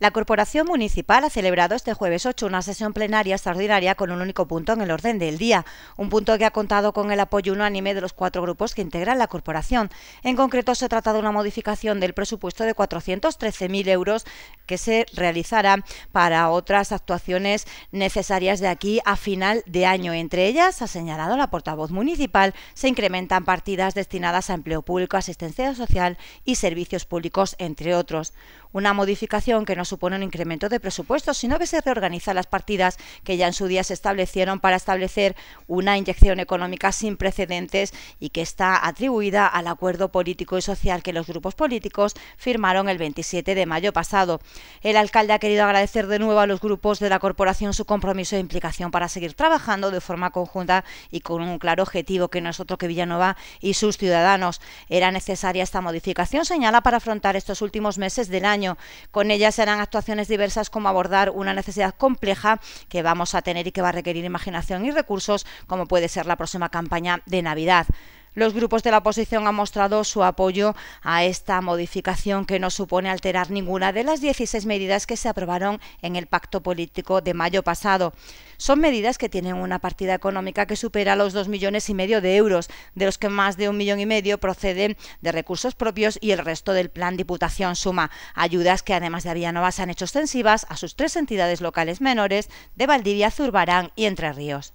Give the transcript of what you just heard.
La Corporación Municipal ha celebrado este jueves 8 una sesión plenaria extraordinaria con un único punto en el orden del día, un punto que ha contado con el apoyo unánime de los cuatro grupos que integran la Corporación. En concreto, se trata de una modificación del presupuesto de 413.000 euros que se realizará para otras actuaciones necesarias de aquí a final de año. Entre ellas, ha señalado la portavoz municipal, se incrementan partidas destinadas a empleo público, asistencia social y servicios públicos, entre otros. Una modificación que nos supone un incremento de presupuestos sino que se reorganizan las partidas que ya en su día se establecieron para establecer una inyección económica sin precedentes y que está atribuida al acuerdo político y social que los grupos políticos firmaron el 27 de mayo pasado. El alcalde ha querido agradecer de nuevo a los grupos de la corporación su compromiso e implicación para seguir trabajando de forma conjunta y con un claro objetivo que no es otro que Villanova y sus ciudadanos. Era necesaria esta modificación, señala, para afrontar estos últimos meses del año. Con ella serán actuaciones diversas como abordar una necesidad compleja que vamos a tener y que va a requerir imaginación y recursos, como puede ser la próxima campaña de Navidad. Los grupos de la oposición han mostrado su apoyo a esta modificación que no supone alterar ninguna de las 16 medidas que se aprobaron en el pacto político de mayo pasado. Son medidas que tienen una partida económica que supera los 2 millones y medio de euros, de los que más de un millón y medio proceden de recursos propios y el resto del plan Diputación Suma. Ayudas que además de Avianova se han hecho extensivas a sus tres entidades locales menores de Valdivia, Zurbarán y Entre Ríos.